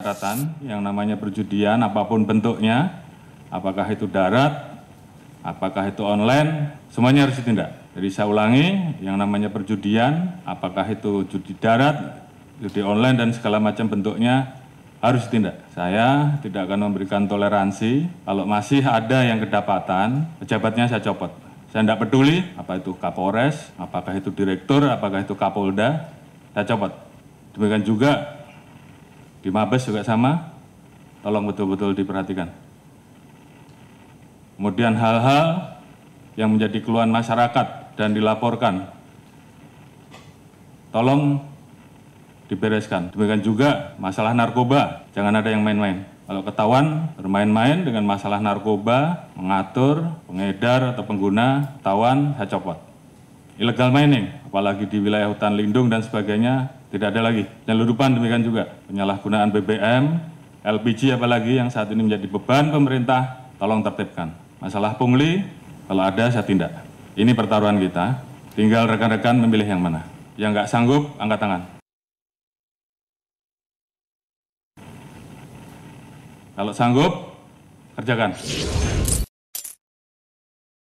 daratan yang namanya perjudian apapun bentuknya, apakah itu darat, apakah itu online, semuanya harus ditindak. Jadi saya ulangi, yang namanya perjudian, apakah itu judi darat, judi online dan segala macam bentuknya harus ditindak. Saya tidak akan memberikan toleransi kalau masih ada yang kedapatan, pejabatnya saya copot. Saya tidak peduli apa itu Kapolres, apakah itu Direktur, apakah itu Kapolda, saya copot. Demikian juga di Mabes juga sama, tolong betul-betul diperhatikan. Kemudian hal-hal yang menjadi keluhan masyarakat dan dilaporkan, tolong dibereskan. Demikian juga masalah narkoba, jangan ada yang main-main. Kalau ketahuan bermain-main dengan masalah narkoba, mengatur, pengedar atau pengguna, ketahuan, saya copot. Illegal mining, apalagi di wilayah hutan lindung dan sebagainya, tidak ada lagi. Penyeludupan demikian juga. Penyalahgunaan BBM, LPG apalagi yang saat ini menjadi beban pemerintah, tolong tertibkan. Masalah pungli, kalau ada saya tindak. Ini pertaruhan kita, tinggal rekan-rekan memilih yang mana. Yang nggak sanggup, angkat tangan. Kalau sanggup, kerjakan.